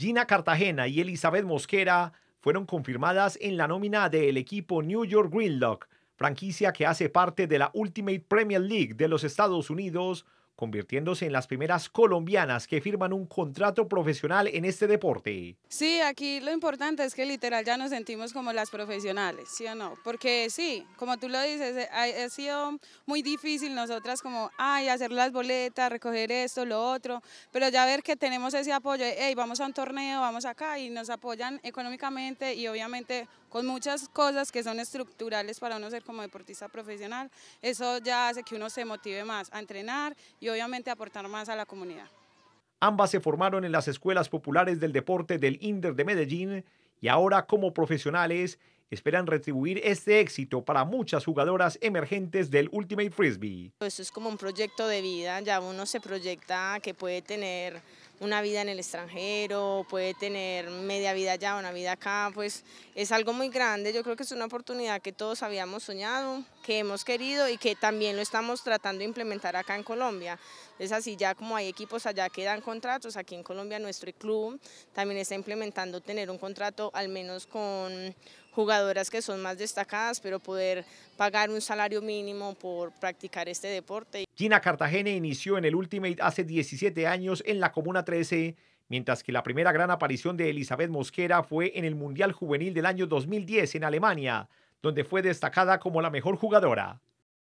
Gina Cartagena y Elizabeth Mosquera fueron confirmadas en la nómina del equipo New York Greenlock, franquicia que hace parte de la Ultimate Premier League de los Estados Unidos convirtiéndose en las primeras colombianas que firman un contrato profesional en este deporte. Sí, aquí lo importante es que literal ya nos sentimos como las profesionales, ¿sí o no? Porque sí, como tú lo dices, eh, ha, sido muy difícil nosotras como, ay, hacer las boletas, recoger esto, lo otro, pero ya ver que tenemos ese apoyo, hey, vamos a un torneo, vamos acá, y nos apoyan económicamente y obviamente con muchas cosas que son estructurales para uno ser como deportista profesional, eso ya hace que uno se motive más a entrenar y obviamente aportar más a la comunidad. Ambas se formaron en las escuelas populares del deporte del INDER de Medellín y ahora como profesionales esperan retribuir este éxito para muchas jugadoras emergentes del Ultimate Frisbee. Esto pues es como un proyecto de vida, ya uno se proyecta que puede tener una vida en el extranjero, puede tener media vida allá, una vida acá, pues es algo muy grande. Yo creo que es una oportunidad que todos habíamos soñado, que hemos querido y que también lo estamos tratando de implementar acá en Colombia. Es así, ya como hay equipos allá que dan contratos, aquí en Colombia nuestro club también está implementando tener un contrato al menos con jugadoras que son más destacadas, pero poder pagar un salario mínimo por practicar este deporte. Gina Cartagena inició en el Ultimate hace 17 años en la Comuna 13, mientras que la primera gran aparición de Elizabeth Mosquera fue en el Mundial Juvenil del año 2010 en Alemania, donde fue destacada como la mejor jugadora.